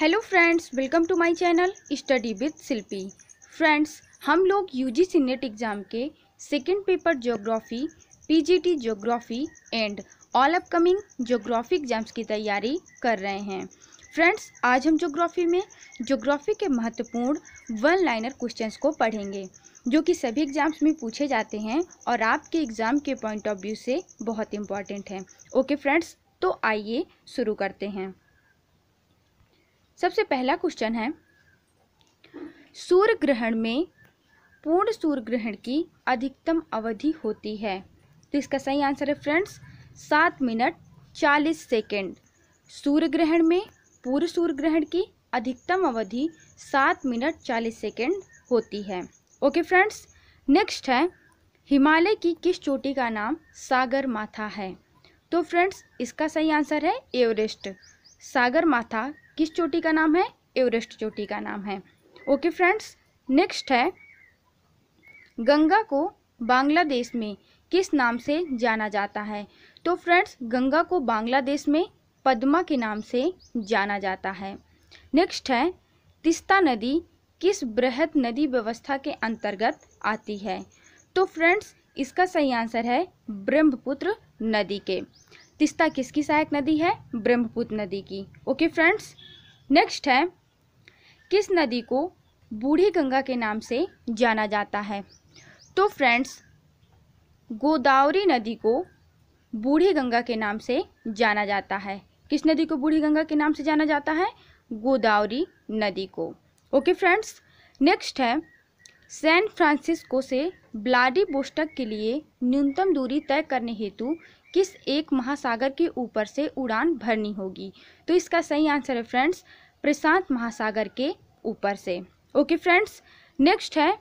hello friends welcome to my channel study with Shilpi friends हम लोग UGC net exam के second paper geography PGT geography and all upcoming geography exams की तैयारी कर रहे हैं फ्रेंड्स आज हम ज्योग्राफी में ज्योग्राफी के महत्वपूर्ण वन लाइनर क्वेश्चंस को पढ़ेंगे जो कि सभी एग्ज़ाम्स में पूछे जाते हैं और आपके एग्ज़ाम के पॉइंट ऑफ व्यू से बहुत इंपॉर्टेंट हैं ओके फ्रेंड्स तो आइए शुरू करते हैं सबसे पहला क्वेश्चन है सूर्य ग्रहण में पूर्ण सूर्य ग्रहण की अधिकतम अवधि होती है तो इसका सही आंसर है फ्रेंड्स सात मिनट चालीस सेकेंड सूर्य ग्रहण में पूर्ण सूर्य ग्रहण की अधिकतम अवधि सात मिनट चालीस सेकेंड होती है ओके फ्रेंड्स नेक्स्ट है हिमालय की किस चोटी का नाम सागर माथा है तो फ्रेंड्स इसका सही आंसर है एवरेस्ट सागर माथा किस चोटी का नाम है एवरेस्ट चोटी का नाम है ओके फ्रेंड्स नेक्स्ट है गंगा को बांग्लादेश में किस नाम से जाना जाता है तो फ्रेंड्स गंगा को बांग्लादेश में पद्मा के नाम से जाना जाता है नेक्स्ट है तिस्ता नदी किस बृहद नदी व्यवस्था के अंतर्गत आती है तो फ्रेंड्स इसका सही आंसर है ब्रह्मपुत्र नदी के तिस्ता किसकी सहायक नदी है ब्रह्मपुत्र नदी की ओके फ्रेंड्स नेक्स्ट है किस नदी को बूढ़ी गंगा के नाम से जाना जाता है तो फ्रेंड्स गोदावरी नदी को बूढ़ी गंगा के नाम से जाना जाता है किस नदी को बूढ़ी गंगा के नाम से जाना जाता है गोदावरी नदी को ओके फ्रेंड्स नेक्स्ट है सैन फ्रांसिस्को से ब्लाडी बोस्टक के लिए न्यूनतम दूरी तय करने हेतु किस एक महासागर के ऊपर से उड़ान भरनी होगी तो इसका सही आंसर है फ्रेंड्स प्रशांत महासागर के ऊपर से ओके फ्रेंड्स नेक्स्ट है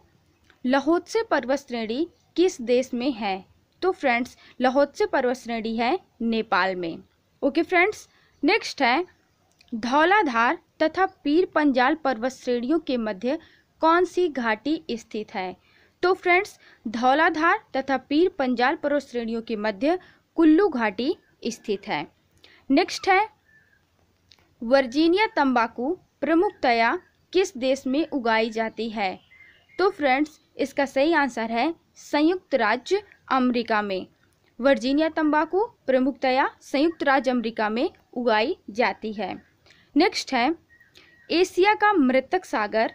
लहोत्से पर्वत श्रेणी किस देश में है तो फ्रेंड्स लहोत्से पर्वत श्रेणी है नेपाल में ओके फ्रेंड्स नेक्स्ट है धौलाधार तथा पीर पंजाल पर्वत श्रेणियों के मध्य कौन सी घाटी स्थित है तो फ्रेंड्स धौलाधार तथा पीर पंजाल पर्वत श्रेणियों के मध्य कुल्लू घाटी स्थित है नेक्स्ट है वर्जीनिया तंबाकू प्रमुखतया किस देश में उगाई जाती है तो फ्रेंड्स इसका सही आंसर है संयुक्त राज्य अमेरिका में वर्जीनिया तंबाकू प्रमुखतया संयुक्त राज्य अमेरिका में उगाई जाती है नेक्स्ट है एशिया का मृतक सागर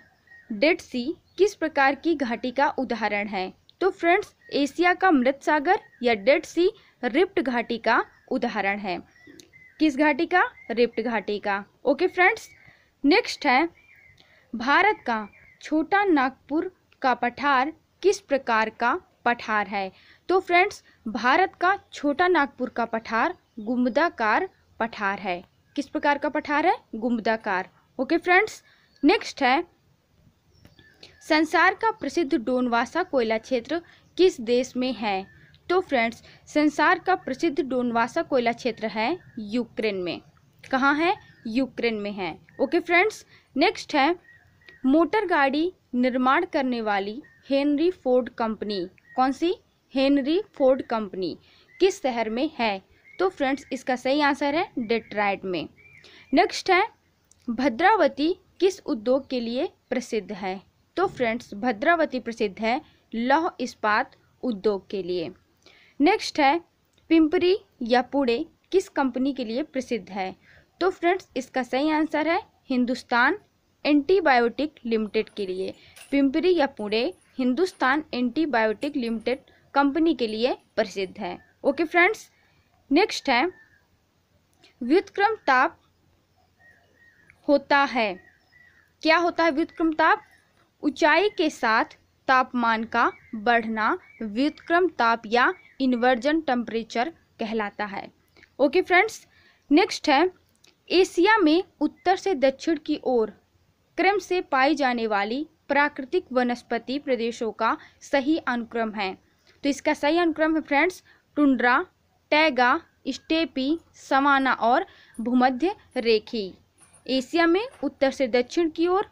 डेड सी किस प्रकार की घाटी का उदाहरण है तो फ्रेंड्स एशिया का मृत सागर या डेड सी रिप्ट घाटी का उदाहरण है किस घाटी का रिप्ट घाटी का ओके फ्रेंड्स नेक्स्ट है भारत का छोटा नागपुर का पठार किस प्रकार का पठार है तो फ्रेंड्स भारत का छोटा नागपुर का पठार गुमदाकार पठार है किस प्रकार का पठार है गुमदाकार ओके फ्रेंड्स नेक्स्ट है संसार का प्रसिद्ध डोनवासा कोयला क्षेत्र किस देश में है तो फ्रेंड्स संसार का प्रसिद्ध डोनवासा कोयला क्षेत्र है यूक्रेन में कहाँ है यूक्रेन में है ओके फ्रेंड्स नेक्स्ट है मोटर गाड़ी निर्माण करने वाली हेनरी फोर्ड कंपनी कौन सी हेनरी फोर्ड कंपनी किस शहर में है तो फ्रेंड्स इसका सही आंसर है डेट्राइड में नेक्स्ट है भद्रावती किस उद्योग के लिए प्रसिद्ध है तो फ्रेंड्स भद्रावती प्रसिद्ध है लौह इस्पात उद्योग के लिए नेक्स्ट है पिंपरी या पुणे किस कंपनी के लिए प्रसिद्ध है तो फ्रेंड्स इसका सही आंसर है हिंदुस्तान एंटीबायोटिक लिमिटेड के लिए पिंपरी या Pune Hindustan antibiotic limited company के लिए प्रसिद्ध है ओके फ्रेंड्स नेक्स्ट है व्युतक्रम ताप होता है क्या होता है व्युतक्रम ताप ऊंचाई के साथ तापमान का बढ़ना व्युतक्रम ताप या इन्वर्जन टेम्परेचर कहलाता है ओके फ्रेंड्स नेक्स्ट है एशिया में उत्तर से दक्षिण की ओर क्रम से पाई जाने वाली प्राकृतिक वनस्पति प्रदेशों का सही अनुक्रम है तो इसका सही अनुक्रम है फ्रेंड्स टुंड्रा टैगा स्टेपी समाना और भूमध्य रेखी एशिया में उत्तर से दक्षिण की ओर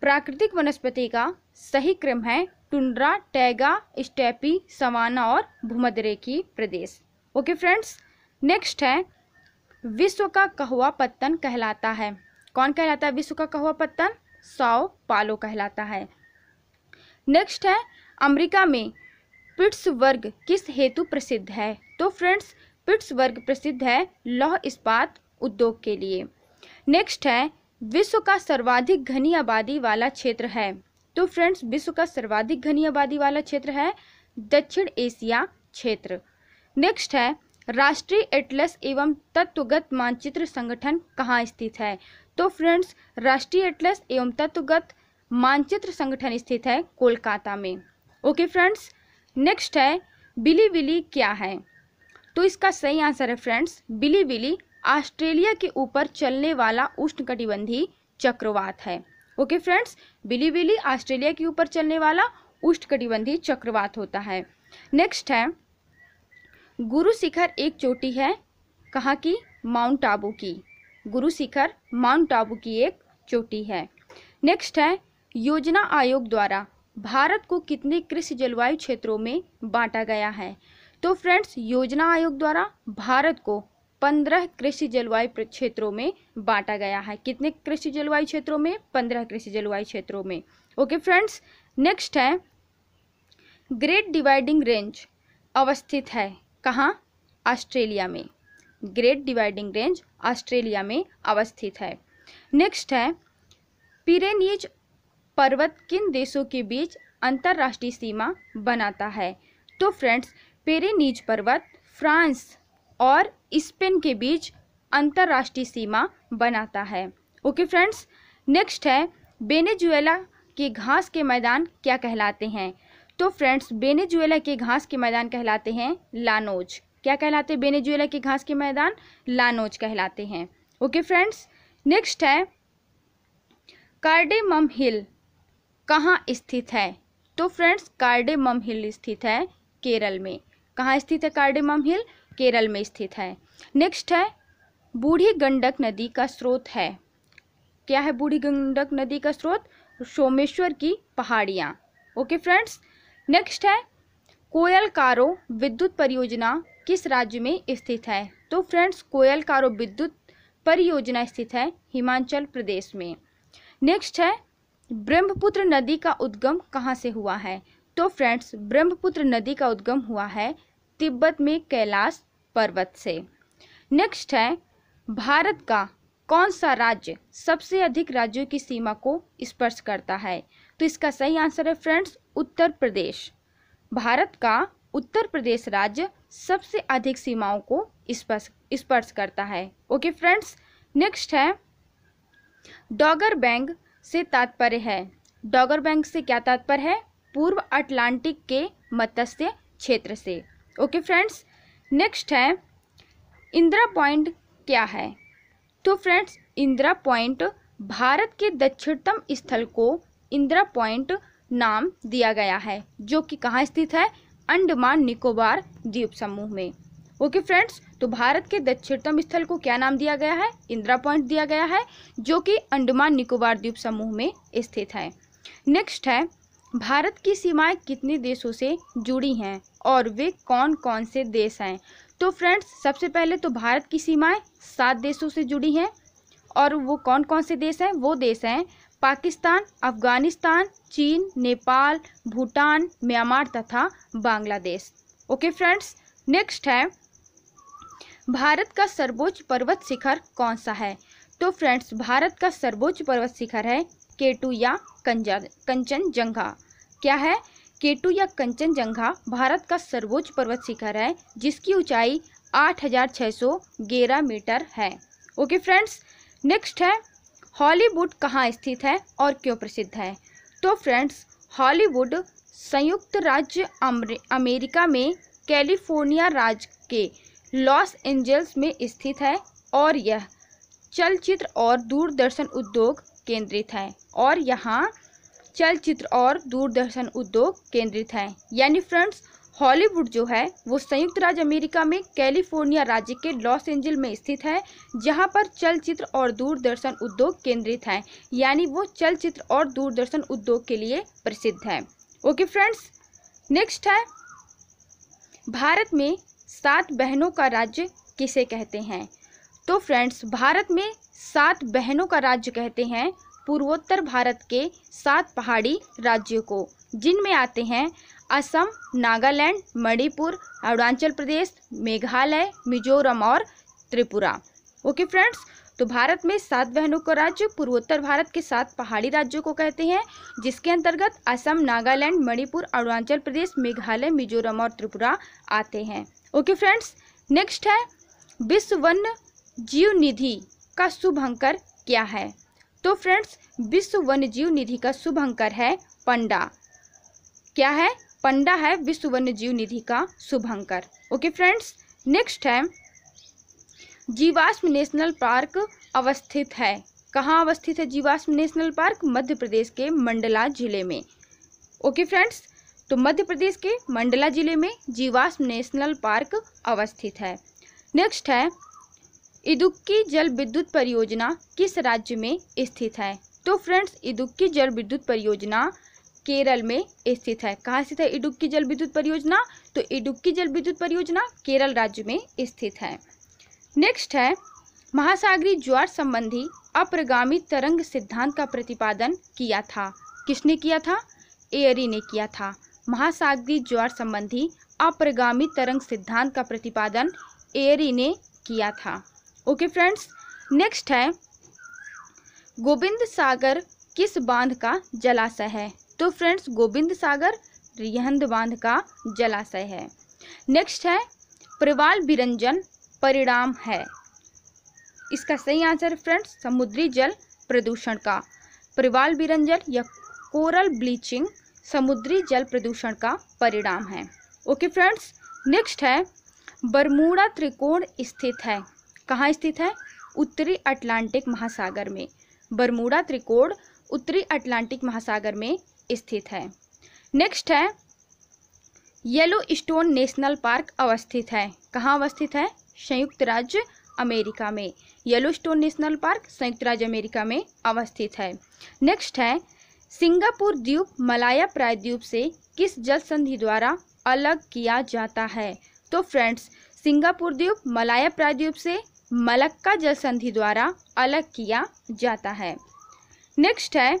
प्राकृतिक वनस्पति का सही क्रम है टुंड्रा टैगा स्टेपी सवाना और की प्रदेश ओके फ्रेंड्स नेक्स्ट है विश्व का कहुआ पत्तन कहलाता है कौन कहलाता है विश्व का कहुआ पत्तन साओ पालो कहलाता है नेक्स्ट है अमेरिका में वर्ग किस हेतु प्रसिद्ध है तो फ्रेंड्स वर्ग प्रसिद्ध है लौह इस्पात उद्योग के लिए नेक्स्ट है विश्व का सर्वाधिक घनी आबादी वाला क्षेत्र है तो फ्रेंड्स विश्व का सर्वाधिक घनी आबादी वाला क्षेत्र है दक्षिण एशिया क्षेत्र नेक्स्ट है राष्ट्रीय एटलस एवं तत्वगत मानचित्र संगठन कहाँ स्थित है तो फ्रेंड्स राष्ट्रीय एटलस एवं तत्वगत मानचित्र संगठन स्थित है कोलकाता में ओके फ्रेंड्स नेक्स्ट है बिली बिली क्या है तो इसका सही आंसर है फ्रेंड्स बिली बिली ऑस्ट्रेलिया के ऊपर चलने वाला उष्णकटिबंधीय चक्रवात है okay friends willy willy Australia के ऊपर चलने वाला उष्णकटिबंधीय चक्रवात होता है नेक्स्ट है गुरु शिखर एक चोटी है कहाँ की माउंट आबू की गुरु शिखर माउंट आबू की एक चोटी है नेक्स्ट है योजना आयोग द्वारा भारत को कितने कृषि जलवायु क्षेत्रों में बांटा गया है तो फ्रेंड्स योजना आयोग द्वारा भारत को पंद्रह कृषि जलवायु क्षेत्रों में बांटा गया है कितने कृषि जलवायु क्षेत्रों में पंद्रह कृषि जलवायु क्षेत्रों में ओके फ्रेंड्स नेक्स्ट है ग्रेट डिवाइडिंग रेंज अवस्थित है कहाँ ऑस्ट्रेलिया में ग्रेट डिवाइडिंग रेंज ऑस्ट्रेलिया में अवस्थित है नेक्स्ट है पिरेनीज पर्वत किन देशों के बीच अंतर्राष्ट्रीय सीमा बनाता है तो फ्रेंड्स पेरेनीज पर्वत फ्रांस और स्पेन के बीच अंतर्राष्ट्रीय सीमा बनाता है ओके फ्रेंड्स नेक्स्ट है बेनेजुएला के घास के मैदान क्या कहलाते हैं तो फ्रेंड्स बेनेजुएला के घास के मैदान कहलाते हैं लानोज क्या कहलाते हैं बेनेजुएला के घास के मैदान लानोज कहलाते हैं ओके फ्रेंड्स नेक्स्ट है कार्डेमम हिल कहाँ स्थित है तो फ्रेंड्स कार्डेमम हिल स्थित है केरल में कहाँ स्थित है कार्डेमम हिल केरल में स्थित है नेक्स्ट है बूढ़ी गंडक नदी का स्रोत है क्या है बूढ़ी गंडक नदी का स्रोत सोमेश्वर की पहाड़ियाँ ओके फ्रेंड्स नेक्स्ट है कोयल कारो विद्युत परियोजना किस राज्य में स्थित है तो फ्रेंड्स कोयल कारो विद्युत परियोजना स्थित है हिमाचल प्रदेश में नेक्स्ट है ब्रह्मपुत्र नदी का उद्गम कहाँ से हुआ है तो फ्रेंड्स ब्रह्मपुत्र नदी का उद्गम हुआ है तिब्बत में कैलाश पर्वत से नेक्स्ट है भारत का कौन सा राज्य सबसे अधिक राज्यों की सीमा को स्पर्श करता है तो इसका सही आंसर है फ्रेंड्स उत्तर प्रदेश भारत का उत्तर प्रदेश राज्य सबसे अधिक सीमाओं को स्पर्श स्पर्श करता है ओके फ्रेंड्स नेक्स्ट है डॉगर बैंक से तात्पर्य है डॉगर बैंक से क्या तात्पर्य है पूर्व अटलांटिक के मत्स्य क्षेत्र से ओके फ्रेंड्स नेक्स्ट है इंदिरा पॉइंट क्या है तो फ्रेंड्स इंदिरा पॉइंट भारत के दक्षिणतम स्थल को इंदिरा पॉइंट नाम दिया गया है जो कि कहाँ स्थित है अंडमान निकोबार द्वीप समूह में ओके फ्रेंड्स तो भारत के दक्षिणतम स्थल को क्या नाम दिया गया है इंदिरा पॉइंट दिया गया है जो कि अंडमान निकोबार द्वीप समूह में स्थित है नेक्स्ट है भारत की सीमाएं कितने देशों से जुड़ी हैं और वे कौन कौन से देश हैं तो फ्रेंड्स सबसे पहले तो भारत की सीमाएं सात देशों से जुड़ी हैं और वो कौन कौन से देश हैं वो देश हैं पाकिस्तान अफगानिस्तान चीन नेपाल भूटान म्यांमार तथा बांग्लादेश ओके फ्रेंड्स नेक्स्ट है भारत का सर्वोच्च पर्वत शिखर कौन सा है तो फ्रेंड्स भारत का सर्वोच्च पर्वत शिखर है केटू या कंजा कंचनजंघा क्या है केटू या कंचनजंघा भारत का सर्वोच्च पर्वत शिखर है जिसकी ऊंचाई 8,611 मीटर है ओके फ्रेंड्स नेक्स्ट है हॉलीवुड कहाँ स्थित है और क्यों प्रसिद्ध है तो फ्रेंड्स हॉलीवुड संयुक्त राज्य अमेरिका में कैलिफोर्निया राज्य के लॉस एंजल्स में स्थित है और यह चलचित्र और दूरदर्शन उद्योग केंद्रित है और यहाँ चलचित्र और दूरदर्शन उद्योग केंद्रित हैं यानी फ्रेंड्स हॉलीवुड जो है वो संयुक्त राज्य अमेरिका में कैलिफोर्निया राज्य के लॉस एंजल में स्थित है जहाँ पर चलचित्र और दूरदर्शन उद्योग केंद्रित हैं यानी वो चलचित्र और दूरदर्शन उद्योग के लिए प्रसिद्ध है ओके फ्रेंड्स नेक्स्ट है भारत में सात बहनों का राज्य किसे कहते हैं तो फ्रेंड्स भारत में सात बहनों का राज्य कहते हैं पूर्वोत्तर भारत के सात पहाड़ी राज्यों को जिनमें आते हैं असम नागालैंड मणिपुर अरुणाचल प्रदेश मेघालय मिजोरम और त्रिपुरा ओके फ्रेंड्स तो भारत में सात बहनों का राज्य पूर्वोत्तर भारत के सात पहाड़ी राज्यों को कहते हैं जिसके अंतर्गत असम नागालैंड मणिपुर अरुणाचल प्रदेश मेघालय मिजोरम और त्रिपुरा आते हैं ओके फ्रेंड्स नेक्स्ट है विश्व वन्य जीव निधि का शुभ अंकर क्या है तो फ्रेंड्स विश्व वन्य जीव निधि का शुभ अंकर है पंडा क्या है पंडा है विश्व वन्य जीव निधि का शुभ अंकर ओके फ्रेंड्स नेक्स्ट है जीवाश्म नेशनल पार्क अवस्थित है कहाँ अवस्थित है जीवाश्म नेशनल पार्क मध्य प्रदेश के मंडला जिले में ओके फ्रेंड्स तो मध्य प्रदेश के मंडला जिले में जीवाश्म नेशनल पार्क अवस्थित है नेक्स्ट है इदुक्की जल विद्युत परियोजना किस राज्य में स्थित है तो फ्रेंड्स इदुक्की जल विद्युत परियोजना केरल में स्थित है कहाँ स्थित है इडुक्की जल विद्युत परियोजना तो इडुक्की जल विद्युत परियोजना केरल राज्य में स्थित है नेक्स्ट है महासागरी ज्वार संबंधी अप्रगामी तरंग सिद्धांत का प्रतिपादन किया था किसने किया था एयरी ने किया था महासागरी ज्वार संबंधी अप्रगामी तरंग सिद्धांत का प्रतिपादन एयरी ने किया था ओके फ्रेंड्स नेक्स्ट है गोविंद सागर किस बांध का जलाशय है तो फ्रेंड्स गोविंद सागर रिहंद बांध का जलाशय है नेक्स्ट है प्रवाल विरंजन परिणाम है इसका सही आंसर फ्रेंड्स समुद्री जल प्रदूषण का प्रवाल विरंजन या कोरल ब्लीचिंग समुद्री जल प्रदूषण का परिणाम है ओके फ्रेंड्स नेक्स्ट है बरमूड़ा त्रिकोण स्थित है कहाँ स्थित है उत्तरी अटलांटिक महासागर में बरमूडा त्रिकोण उत्तरी अटलांटिक महासागर में स्थित है नेक्स्ट है येलो स्टोन नेशनल पार्क अवस्थित है कहाँ अवस्थित है संयुक्त राज्य अमेरिका में येलो स्टोन नेशनल पार्क संयुक्त राज्य अमेरिका में अवस्थित है नेक्स्ट है सिंगापुर द्वीप मलाया प्रायद्वीप से किस जल संधि द्वारा अलग किया जाता है तो फ्रेंड्स सिंगापुर द्वीप मलाया प्रायद्वीप से मलक्का जल संधि द्वारा अलग किया जाता है नेक्स्ट है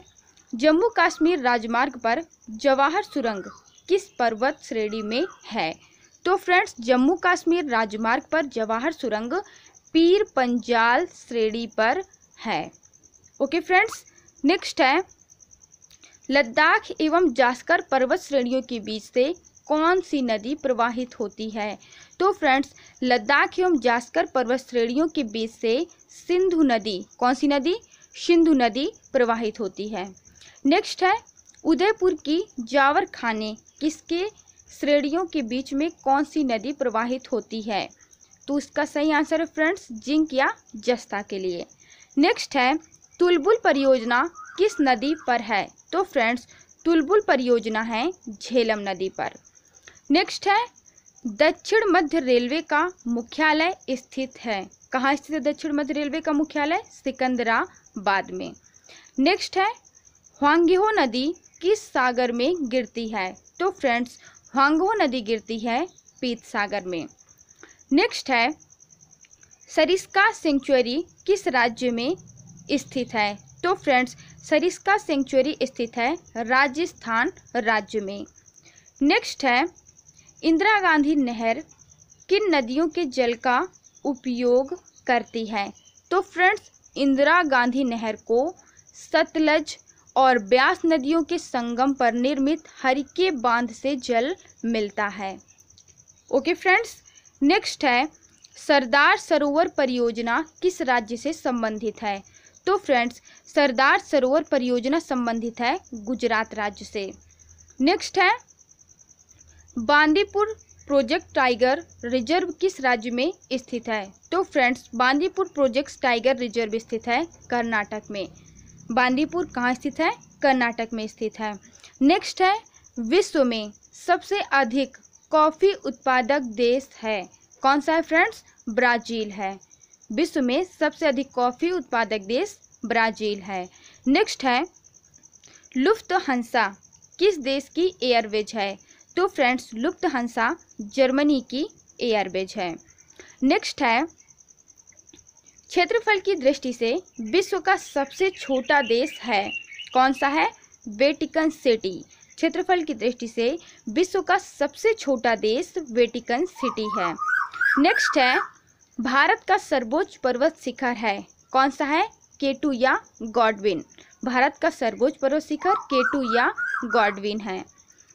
जम्मू कश्मीर राजमार्ग पर जवाहर सुरंग किस पर्वत श्रेणी में है तो फ्रेंड्स जम्मू कश्मीर राजमार्ग पर जवाहर सुरंग पीर पंजाल श्रेणी पर है ओके फ्रेंड्स नेक्स्ट है लद्दाख एवं जास्कर पर्वत श्रेणियों के बीच से कौन सी नदी प्रवाहित होती है तो फ्रेंड्स लद्दाख एवं जास्कर पर्वत श्रेणियों के बीच से सिंधु नदी कौन सी नदी सिंधु नदी प्रवाहित होती है नेक्स्ट है उदयपुर की जावर खाने किसके श्रेणियों के बीच में कौन सी नदी प्रवाहित होती है तो उसका सही आंसर है फ्रेंड्स जिंक या जस्ता के लिए नेक्स्ट है तुलबुल परियोजना किस नदी पर है तो फ्रेंड्स तुलबुल परियोजना है झेलम नदी पर नेक्स्ट है दक्षिण मध्य रेलवे का मुख्यालय स्थित है कहाँ स्थित है दक्षिण मध्य रेलवे का मुख्यालय सिकंदराबाद में नेक्स्ट है ह्वांगिहो नदी किस सागर में गिरती है तो फ्रेंड्स ह्वांगहो नदी गिरती है पीत सागर में नेक्स्ट है सरिस्का सेंचुरी किस राज्य में स्थित है तो फ्रेंड्स सरिस्का सेंचुरी स्थित है राजस्थान राज्य में नेक्स्ट है इंदिरा गांधी नहर किन नदियों के जल का उपयोग करती है तो फ्रेंड्स इंदिरा गांधी नहर को सतलज और ब्यास नदियों के संगम पर निर्मित हरिके बांध से जल मिलता है ओके फ्रेंड्स नेक्स्ट है सरदार सरोवर परियोजना किस राज्य से संबंधित है तो फ्रेंड्स सरदार सरोवर परियोजना संबंधित है गुजरात राज्य से नेक्स्ट है बांदीपुर प्रोजेक्ट टाइगर रिजर्व किस राज्य में स्थित है तो friends Bandipur Project Tiger reserve स्थित है कर्नाटक में बांदीपुर कहाँ स्थित है कर्नाटक में स्थित है नेक्स्ट है विश्व में सबसे अधिक कॉफ़ी उत्पादक देश है कौन सा है फ्रेंड्स ब्राज़ील है विश्व में सबसे अधिक कॉफ़ी उत्पादक देश ब्राज़ील है नेक्स्ट है लुफ्त हंसा किस देश की एयरवेज है तो फ्रेंड्स लुप्त हंसा जर्मनी की एयरबेज है नेक्स्ट है क्षेत्रफल की दृष्टि से विश्व का सबसे छोटा देश है कौन सा है वेटिकन सिटी क्षेत्रफल की दृष्टि से विश्व का सबसे छोटा देश वेटिकन सिटी है नेक्स्ट है भारत का सर्वोच्च पर्वत शिखर है कौन सा है केटू या गॉडविन भारत का सर्वोच्च पर्वत शिखर केटू या गॉडविन है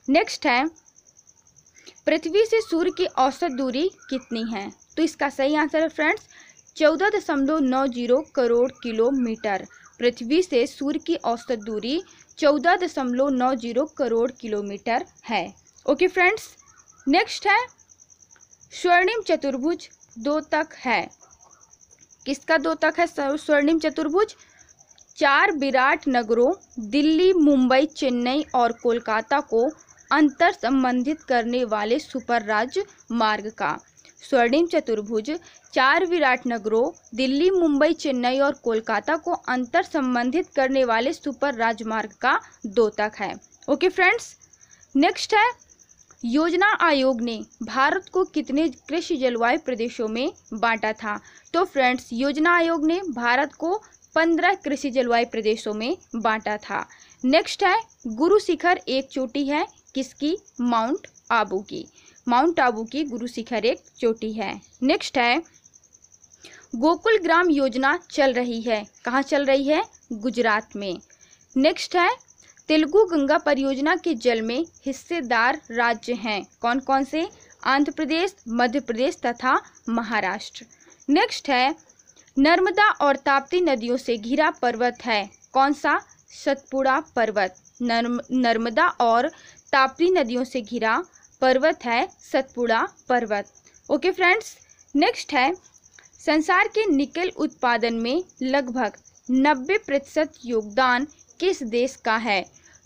नेक्स्ट है पृथ्वी से सूर्य की औसत दूरी कितनी है तो इसका सही आंसर है फ्रेंड्स चौदह दशमलव नौ जीरो करोड़ किलोमीटर पृथ्वी से सूर्य की औसत दूरी चौदह दशमलव नौ जीरो करोड़ किलोमीटर है ओके फ्रेंड्स नेक्स्ट है स्वर्णिम चतुर्भुज दो तक है किसका दो तक है स्वर्णिम चतुर्भुज चार विराट नगरों दिल्ली मुंबई चेन्नई और कोलकाता को अंतर संबंधित करने वाले सुपर राज्य मार्ग का स्वर्णिम चतुर्भुज चार विराट नगरों दिल्ली मुंबई चेन्नई और कोलकाता को अंतर संबंधित करने वाले सुपर राजमार्ग का दोतक है ओके फ्रेंड्स नेक्स्ट है योजना आयोग ने भारत को कितने कृषि जलवायु प्रदेशों में बांटा था तो फ्रेंड्स योजना आयोग ने भारत को पंद्रह कृषि जलवायु प्रदेशों में बांटा था नेक्स्ट है गुरु शिखर एक चोटी है किसकी माउंट आबू की माउंट आबू की गुरु शिखर एक चोटी है नेक्स्ट है गोकुल ग्राम योजना चल रही है कहाँ चल रही है गुजरात में नेक्स्ट है तेलुगु गंगा परियोजना के जल में हिस्सेदार राज्य हैं कौन कौन से आंध्र प्रदेश मध्य प्रदेश तथा महाराष्ट्र नेक्स्ट है नर्मदा और ताप्ती नदियों से घिरा पर्वत है कौन सा सतपुड़ा पर्वत नर्म नर्मदा और तापी नदियों से घिरा पर्वत है सतपुड़ा पर्वत ओके फ्रेंड्स नेक्स्ट है संसार के निकल उत्पादन में लगभग 90 प्रतिशत योगदान किस देश का है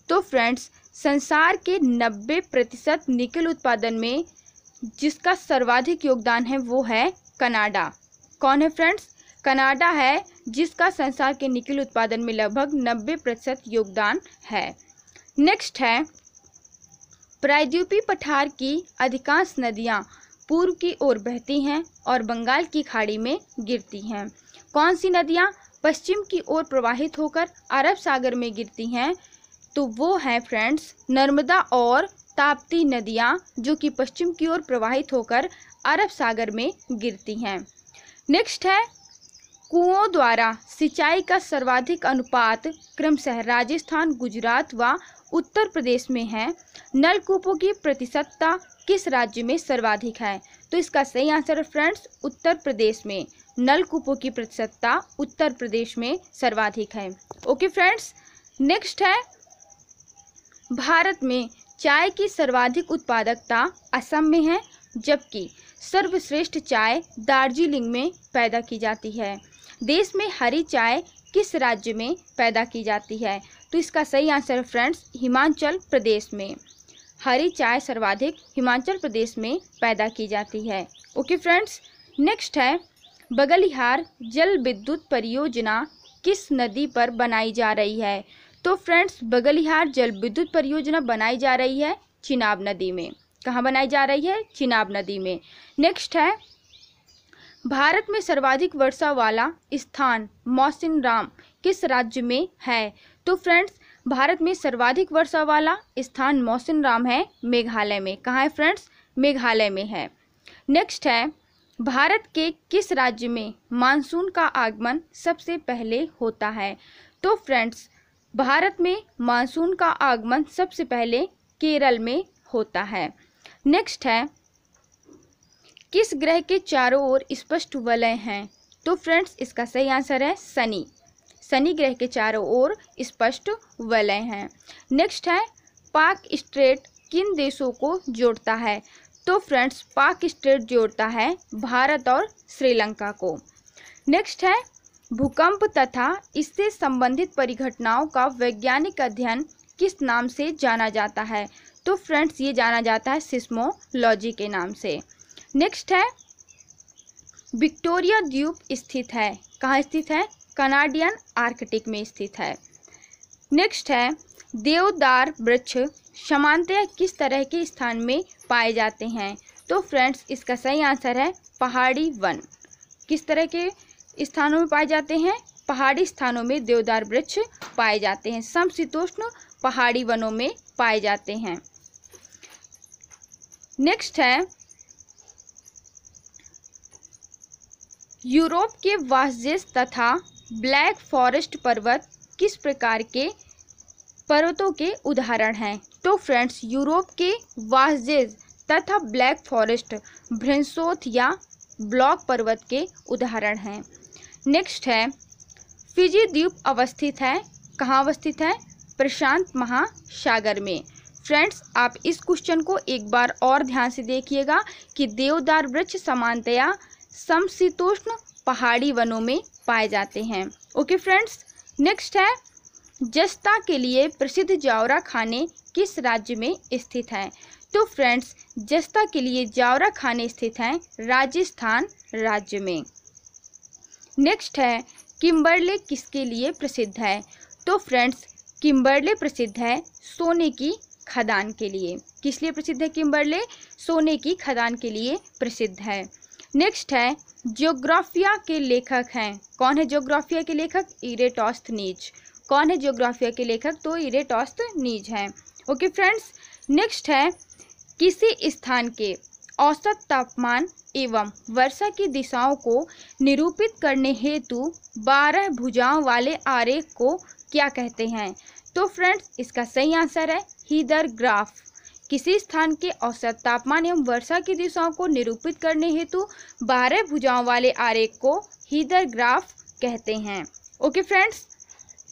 तो फ्रेंड्स संसार के 90 प्रतिशत निकल उत्पादन में जिसका सर्वाधिक योगदान है वो है कनाडा कौन है फ्रेंड्स कनाडा है जिसका संसार के निकल उत्पादन में लगभग 90 प्रतिशत योगदान है नेक्स्ट है प्रायद्वीपी पठार की अधिकांश नदियाँ पूर्व की ओर बहती हैं और बंगाल की खाड़ी में गिरती हैं कौन सी नदियाँ पश्चिम की ओर प्रवाहित होकर अरब सागर में गिरती हैं तो वो हैं फ्रेंड्स नर्मदा और ताप्ती नदियाँ जो कि पश्चिम की ओर प्रवाहित होकर अरब सागर में गिरती हैं नेक्स्ट है कुओं द्वारा सिंचाई का सर्वाधिक अनुपात क्रमशः राजस्थान गुजरात व उत्तर प्रदेश में है नलकूपों की प्रतिशतता किस राज्य में सर्वाधिक है तो इसका सही आंसर है फ्रेंड्स उत्तर प्रदेश में नलकूपों की प्रतिशतता उत्तर प्रदेश में सर्वाधिक है ओके फ्रेंड्स नेक्स्ट है भारत में चाय की सर्वाधिक उत्पादकता असम में है जबकि सर्वश्रेष्ठ चाय दार्जिलिंग में पैदा की जाती है देश में हरी चाय किस राज्य में पैदा की जाती है तो इसका सही आंसर फ्रेंड्स हिमाचल प्रदेश में हरी चाय सर्वाधिक हिमाचल प्रदेश में पैदा की जाती है ओके फ्रेंड्स नेक्स्ट है बगलिहार जल विद्युत परियोजना किस नदी पर बनाई जा रही है तो फ्रेंड्स बगलिहार जल विद्युत परियोजना बनाई जा रही है चिनाब नदी में कहाँ बनाई जा रही है चिनाब नदी में नेक्स्ट है भारत में सर्वाधिक वर्षा वाला स्थान मौसिन राम किस राज्य में है तो फ्रेंड्स भारत में सर्वाधिक वर्षा वाला स्थान मौसिन राम है मेघालय में कहाँ है फ्रेंड्स मेघालय में है नेक्स्ट है भारत के किस राज्य में मानसून का आगमन सबसे पहले होता है तो फ्रेंड्स भारत में मानसून का आगमन सबसे पहले केरल में होता है नेक्स्ट है किस ग्रह के चारों ओर स्पष्ट वलय हैं तो फ्रेंड्स इसका सही आंसर है सनी शनि ग्रह के चारों ओर स्पष्ट वलय हैं नेक्स्ट है पाक स्ट्रेट किन देशों को जोड़ता है तो फ्रेंड्स पाक स्ट्रेट जोड़ता है भारत और श्रीलंका को नेक्स्ट है भूकंप तथा इससे संबंधित परिघटनाओं का वैज्ञानिक अध्ययन किस नाम से जाना जाता है तो फ्रेंड्स ये जाना जाता है सिस्मोलॉजी के नाम से नेक्स्ट है विक्टोरिया द्वीप स्थित है कहाँ स्थित है कनाडियन आर्कटिक में स्थित है नेक्स्ट है देवदार वृक्ष सामान्यतः किस तरह के स्थान में पाए जाते हैं तो फ्रेंड्स इसका सही आंसर है पहाड़ी वन किस तरह के स्थानों में पाए जाते हैं पहाड़ी स्थानों में देवदार वृक्ष पाए जाते हैं समशीतोष्ण पहाड़ी वनों में पाए जाते हैं नेक्स्ट है यूरोप के वास्जेस तथा ब्लैक फॉरेस्ट पर्वत किस प्रकार के पर्वतों के उदाहरण हैं तो फ्रेंड्स यूरोप के वाहजेज तथा ब्लैक फॉरेस्ट भ्रंसोथ या ब्लॉक पर्वत के उदाहरण हैं नेक्स्ट है फिजी द्वीप अवस्थित है कहाँ अवस्थित है प्रशांत महासागर में फ्रेंड्स आप इस क्वेश्चन को एक बार और ध्यान से देखिएगा कि देवदार वृक्ष समानतया समशीतोष्ण पहाड़ी वनों में पाए जाते हैं ओके फ्रेंड्स नेक्स्ट है जस्ता के लिए प्रसिद्ध जावरा खाने किस राज्य में स्थित हैं तो फ्रेंड्स जस्ता के लिए जावरा खाने स्थित हैं राजस्थान राज्य में नेक्स्ट है किम्बरले किसके लिए प्रसिद्ध है तो फ्रेंड्स किम्बरले प्रसिद्ध है सोने की खदान के लिए किस लिए प्रसिद्ध है किम्बरले सोने की खदान के लिए प्रसिद्ध है नेक्स्ट है ज्योग्राफिया के लेखक हैं कौन है ज्योग्राफिया के लेखक इरेटॉस्त नीज कौन है ज्योग्राफिया के लेखक तो इरेटॉस्त नीज हैं ओके फ्रेंड्स नेक्स्ट है किसी स्थान के औसत तापमान एवं वर्षा की दिशाओं को निरूपित करने हेतु बारह भुजाओं वाले आरेख को क्या कहते हैं तो फ्रेंड्स इसका सही आंसर है हीदर ग्राफ किसी स्थान के औसत तापमान एवं वर्षा की दिशाओं को निरूपित करने हेतु बारह भुजाओं वाले आरेख को हीदर ग्राफ कहते हैं ओके फ्रेंड्स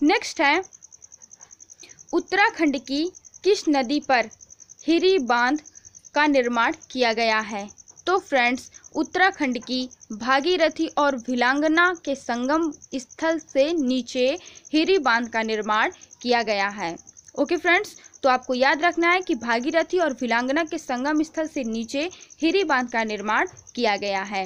नेक्स्ट है उत्तराखंड की किस नदी पर हिरी बांध का निर्माण किया गया है तो फ्रेंड्स उत्तराखंड की भागीरथी और भिलांगना के संगम स्थल से नीचे हिरी बांध का निर्माण किया गया है ओके फ्रेंड्स तो आपको याद रखना है कि भागीरथी और विलांगना के संगम स्थल से नीचे हिरी बांध का निर्माण किया गया है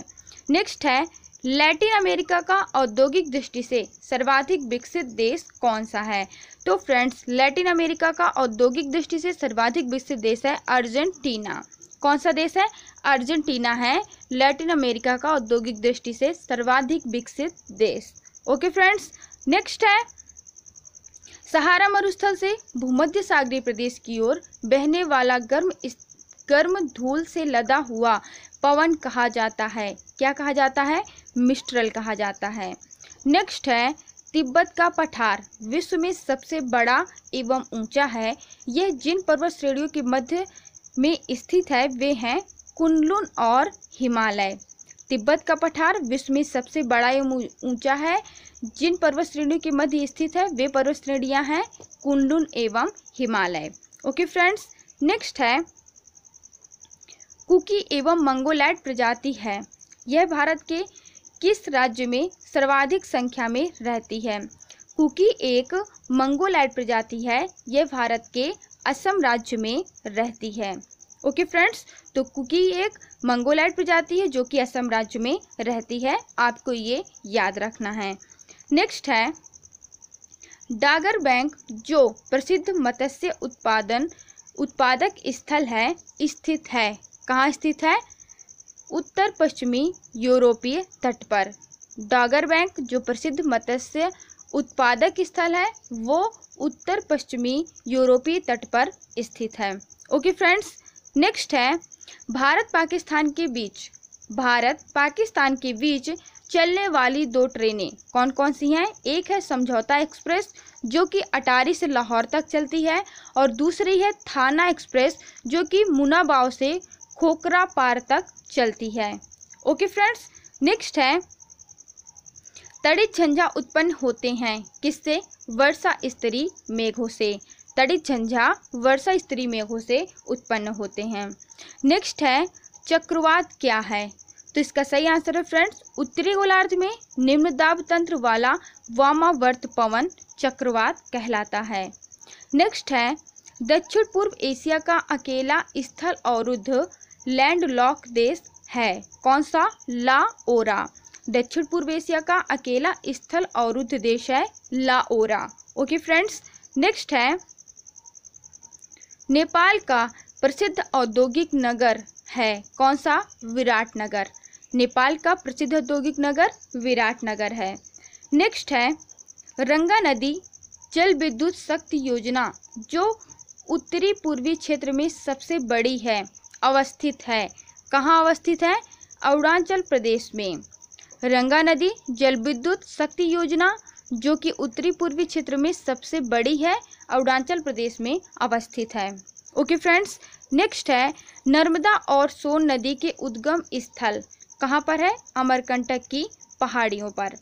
नेक्स्ट है लैटिन अमेरिका का औद्योगिक दृष्टि से सर्वाधिक विकसित देश कौन सा है तो फ्रेंड्स लैटिन अमेरिका का औद्योगिक दृष्टि से सर्वाधिक विकसित देश है अर्जेंटीना कौन सा देश है अर्जेंटीना है लैटिन अमेरिका का औद्योगिक दृष्टि से सर्वाधिक विकसित देश ओके फ्रेंड्स नेक्स्ट है सहारा मरुस्थल से भूमध्य सागरी प्रदेश की ओर बहने वाला गर्म गर्म धूल से लदा हुआ पवन कहा जाता है क्या कहा जाता है मिस्ट्रल कहा जाता है नेक्स्ट है तिब्बत का पठार विश्व में सबसे बड़ा एवं ऊंचा है यह जिन पर्वत श्रेणियों के मध्य में स्थित है वे हैं कुनलुन और हिमालय तिब्बत का पठार विश्व में सबसे बड़ा एवं ऊंचा है जिन पर्वत श्रेणियों के मध्य स्थित है वे पर्वत श्रेणियाँ हैं कुंडुन एवं हिमालय ओके फ्रेंड्स नेक्स्ट है कुकी एवं मंगोलैट प्रजाति है यह भारत के किस राज्य में सर्वाधिक संख्या में रहती है कुकी एक मंगोलैट प्रजाति है यह भारत के असम राज्य में रहती है ओके फ्रेंड्स तो कुकी एक मंगोलैट प्रजाति है जो कि असम राज्य में रहती है आपको ये याद रखना है नेक्स्ट है डागर बैंक जो प्रसिद्ध मत्स्य उत्पादन उत्पादक स्थल है स्थित है कहाँ स्थित है उत्तर पश्चिमी यूरोपीय तट पर डागर बैंक जो प्रसिद्ध मत्स्य उत्पादक स्थल है वो उत्तर पश्चिमी यूरोपीय तट पर स्थित है ओके फ्रेंड्स नेक्स्ट है भारत पाकिस्तान के बीच भारत पाकिस्तान के बीच चलने वाली दो ट्रेनें कौन कौन सी हैं एक है समझौता एक्सप्रेस जो कि अटारी से लाहौर तक चलती है और दूसरी है थाना एक्सप्रेस जो कि मुनाबाव से खोकरा पार तक चलती है ओके फ्रेंड्स नेक्स्ट है तड़ित झंझा उत्पन्न होते हैं किससे वर्षा स्त्री मेघों से तड़ित झंझा वर्षा स्त्री मेघों से उत्पन्न होते हैं नेक्स्ट है चक्रवात क्या है तो इसका सही आंसर है फ्रेंड्स उत्तरी गोलार्ध में निम्न दाब तंत्र वाला वामावर्त पवन चक्रवात कहलाता है नेक्स्ट है दक्षिण पूर्व एशिया का अकेला स्थल अवरुद्ध लैंडलॉक देश है कौन सा लाओरा दक्षिण पूर्व एशिया का अकेला स्थल अवरुद्ध देश है लाओरा ओके फ्रेंड्स नेक्स्ट है नेपाल का प्रसिद्ध औद्योगिक नगर है कौन सा विराट नगर नेपाल का प्रसिद्ध औद्योगिक नगर विराट नगर है नेक्स्ट है रंगा नदी जल विद्युत शक्ति योजना जो उत्तरी पूर्वी क्षेत्र में सबसे बड़ी है अवस्थित है कहाँ अवस्थित है अरुणाचल प्रदेश में रंगा नदी जल विद्युत शक्ति योजना जो कि उत्तरी पूर्वी क्षेत्र में सबसे बड़ी है अरुणाचल प्रदेश में अवस्थित है ओके फ्रेंड्स नेक्स्ट है नर्मदा और सोन नदी के उद्गम स्थल कहाँ पर है अमरकंटक की पहाड़ियों पर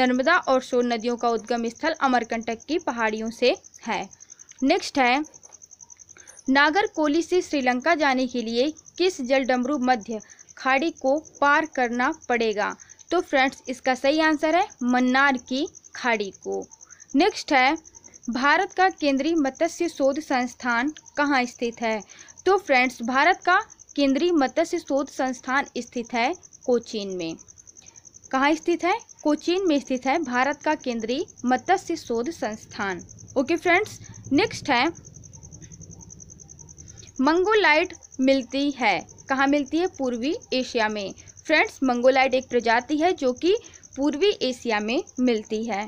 नर्मदा और सोन नदियों का उद्गम स्थल अमरकंटक की पहाड़ियों से है नेक्स्ट है नागरकोली से श्रीलंका जाने के लिए किस जल डमरू मध्य खाड़ी को पार करना पड़ेगा तो फ्रेंड्स इसका सही आंसर है मन्नार की खाड़ी को नेक्स्ट है भारत का केंद्रीय मत्स्य शोध संस्थान कहाँ स्थित है तो फ्रेंड्स भारत का केंद्रीय मत्स्य शोध संस्थान स्थित है कोचीन में कहाँ स्थित है कोचीन में स्थित है भारत का केंद्रीय मत्स्य शोध संस्थान ओके फ्रेंड्स नेक्स्ट है मंगोलाइट मिलती है कहाँ मिलती है पूर्वी एशिया में फ्रेंड्स मंगोलाइट एक प्रजाति है जो कि पूर्वी एशिया में मिलती है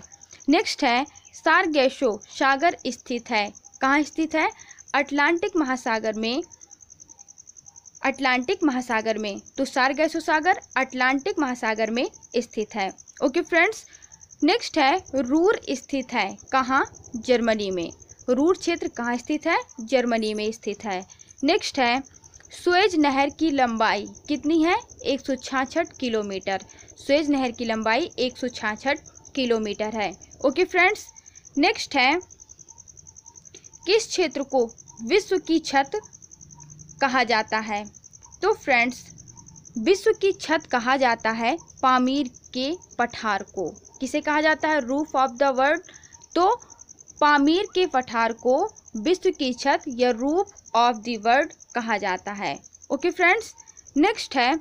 नेक्स्ट है सारगैशो सागर स्थित है कहाँ स्थित है अटलांटिक महासागर में अटलांटिक महासागर में तो गैसो सागर अटलांटिक महासागर में स्थित है ओके फ्रेंड्स नेक्स्ट है रूर स्थित है कहाँ जर्मनी में रूर क्षेत्र कहाँ स्थित है जर्मनी में स्थित है नेक्स्ट है स्वेज नहर की लंबाई कितनी है एक किलोमीटर स्वेज नहर की लंबाई एक किलोमीटर है ओके फ्रेंड्स नेक्स्ट है किस क्षेत्र को विश्व की छत कहा जाता है तो फ्रेंड्स विश्व की छत कहा जाता है पामीर के पठार को किसे कहा जाता है रूफ ऑफ द वर्ल्ड तो पामीर के पठार को विश्व की छत या रूफ ऑफ द वर्ल्ड कहा जाता है ओके फ्रेंड्स नेक्स्ट है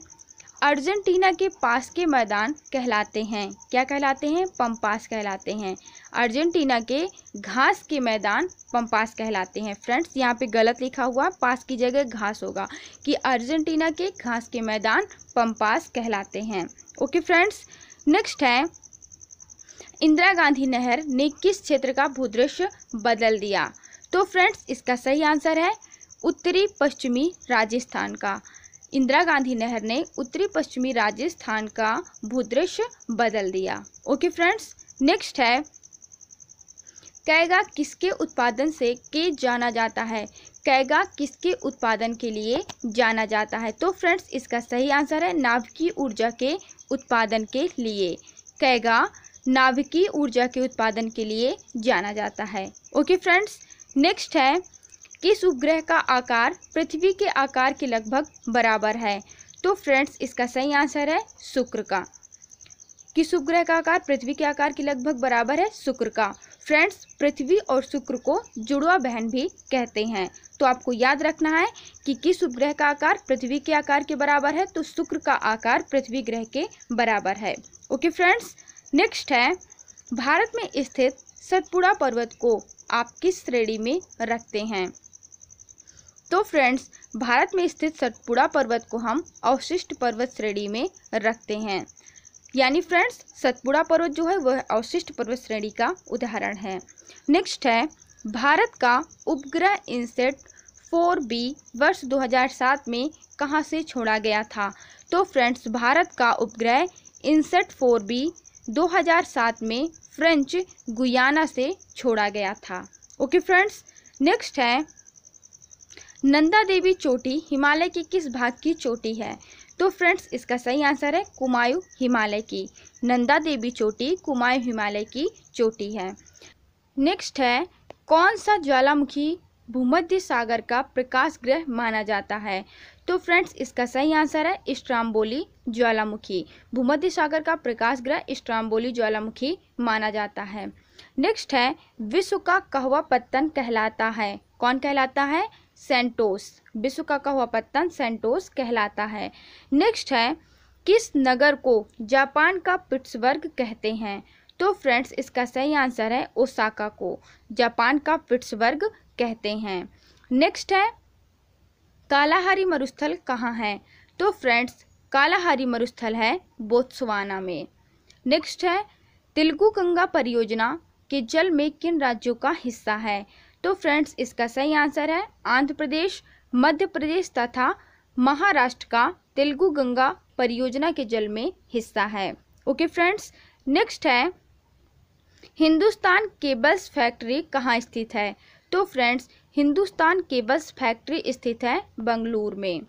अर्जेंटीना के पास के मैदान कहलाते हैं क्या कहलाते हैं पम्पास कहलाते हैं अर्जेंटीना के घास के मैदान पम्पास कहलाते हैं फ्रेंड्स यहाँ पे गलत लिखा हुआ पास की जगह घास होगा कि अर्जेंटीना के घास के मैदान पम्पास कहलाते हैं ओके फ्रेंड्स नेक्स्ट है इंदिरा गांधी नहर ने किस क्षेत्र का भूदृश्य बदल दिया तो फ्रेंड्स इसका सही आंसर है उत्तरी पश्चिमी राजस्थान का इंदिरा गांधी नहर ने उत्तरी पश्चिमी राजस्थान का भूदृश्य बदल दिया ओके फ्रेंड्स नेक्स्ट है कैगा किसके उत्पादन से के जाना जाता है कैगा किसके उत्पादन के लिए जाना जाता है तो फ्रेंड्स इसका सही आंसर है नाभिकीय ऊर्जा के उत्पादन के लिए कैगा नाभिकीय ऊर्जा के उत्पादन के लिए जाना जाता है ओके फ्रेंड्स नेक्स्ट है किस उपग्रह का आकार पृथ्वी के आकार के लगभग बराबर है तो फ्रेंड्स इसका सही आंसर है शुक्र का किस उपग्रह का आकार पृथ्वी के आकार के लगभग बराबर है शुक्र का फ्रेंड्स पृथ्वी और शुक्र को जुड़वा बहन भी कहते हैं तो आपको याद रखना है कि किस उपग्रह का आकार पृथ्वी के आकार के बराबर है तो शुक्र का आकार पृथ्वी ग्रह के बराबर है ओके फ्रेंड्स नेक्स्ट है भारत में स्थित सतपुड़ा पर्वत को आप किस श्रेणी में रखते हैं तो फ्रेंड्स भारत में स्थित सतपुड़ा पर्वत को हम अवशिष्ट पर्वत श्रेणी में रखते हैं यानी फ्रेंड्स सतपुड़ा पर्वत जो है वह अवशिष्ट पर्वत श्रेणी का उदाहरण है नेक्स्ट है भारत का उपग्रह इंसेट फोर बी वर्ष 2007 में कहां से छोड़ा गया था तो फ्रेंड्स भारत का उपग्रह इंसेट फोर बी 2007 में फ्रेंच गुयाना से छोड़ा गया था ओके फ्रेंड्स नेक्स्ट है नंदा देवी चोटी हिमालय के किस भाग की चोटी है तो फ्रेंड्स इसका सही आंसर है कुमायूं हिमालय की नंदा देवी चोटी कुमायूं हिमालय की चोटी है नेक्स्ट है कौन सा ज्वालामुखी भूमध्य सागर का प्रकाश ग्रह माना जाता है तो फ्रेंड्स इसका सही आंसर है स्ट्राम्बोली ज्वालामुखी भूमध्य सागर का प्रकाश ग्रह स्ट्राम्बोली ज्वालामुखी माना जाता है नेक्स्ट है विश्व का कहवा पत्तन कहलाता है कौन कहलाता है सेंटोस विश्व का पत्तन सेंटोस कहलाता है नेक्स्ट है किस नगर को जापान का पिट्सबर्ग कहते हैं तो फ्रेंड्स इसका सही आंसर है ओसाका को जापान का पिट्सबर्ग कहते हैं नेक्स्ट है कालाहारी मरुस्थल कहाँ है तो फ्रेंड्स कालाहारी मरुस्थल है बोत्सवाना में नेक्स्ट है तेलुगु गंगा परियोजना के जल में किन राज्यों का हिस्सा है तो फ्रेंड्स इसका सही आंसर है आंध्र प्रदेश मध्य प्रदेश तथा महाराष्ट्र का तेलुगु गंगा परियोजना के जल में हिस्सा है ओके फ्रेंड्स नेक्स्ट है हिंदुस्तान केबल्स फैक्ट्री कहाँ स्थित है तो फ्रेंड्स हिंदुस्तान केबल्स फैक्ट्री स्थित है बंगलुरु में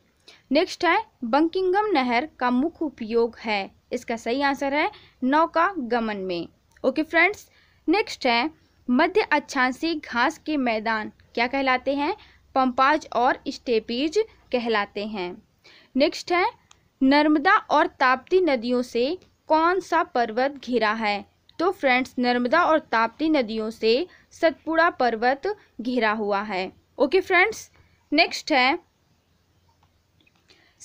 नेक्स्ट है बंकिंगम नहर का मुख्य उपयोग है इसका सही आंसर है नौका गमन में ओके फ्रेंड्स नेक्स्ट है मध्य अच्छांसी घास के मैदान क्या कहलाते हैं पंपाज और स्टेपीज कहलाते हैं नेक्स्ट है नर्मदा और ताप्ती नदियों से कौन सा पर्वत घिरा है तो फ्रेंड्स नर्मदा और ताप्ती नदियों से सतपुड़ा पर्वत घिरा हुआ है ओके फ्रेंड्स नेक्स्ट है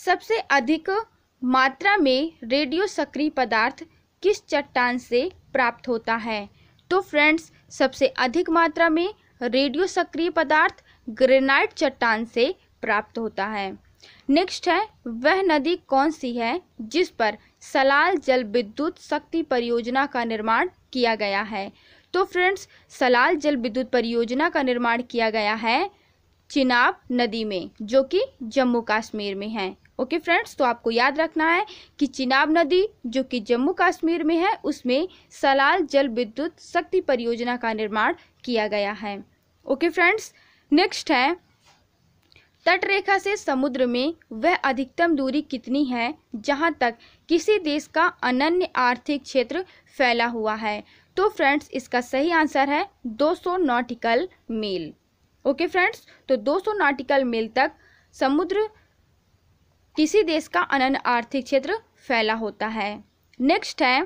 सबसे अधिक मात्रा में रेडियो सक्रिय पदार्थ किस चट्टान से प्राप्त होता है तो फ्रेंड्स सबसे अधिक मात्रा में रेडियो सक्रिय पदार्थ ग्रेनाइट चट्टान से प्राप्त होता है नेक्स्ट है वह नदी कौन सी है जिस पर सलाल जल विद्युत शक्ति परियोजना का निर्माण किया गया है तो फ्रेंड्स सलाल जल विद्युत परियोजना का निर्माण किया गया है चिनाब नदी में जो कि जम्मू कश्मीर में है ओके okay फ्रेंड्स तो आपको याद रखना है कि चिनाब नदी जो कि जम्मू कश्मीर में है उसमें सलाल जल विद्युत शक्ति परियोजना का निर्माण किया गया है ओके okay फ्रेंड्स नेक्स्ट है तटरेखा से समुद्र में वह अधिकतम दूरी कितनी है जहां तक किसी देश का अनन्य आर्थिक क्षेत्र फैला हुआ है तो फ्रेंड्स इसका सही आंसर है 200 नॉटिकल मील ओके फ्रेंड्स तो 200 नॉटिकल मील तक समुद्र किसी देश का अनन्य आर्थिक क्षेत्र फैला होता है नेक्स्ट है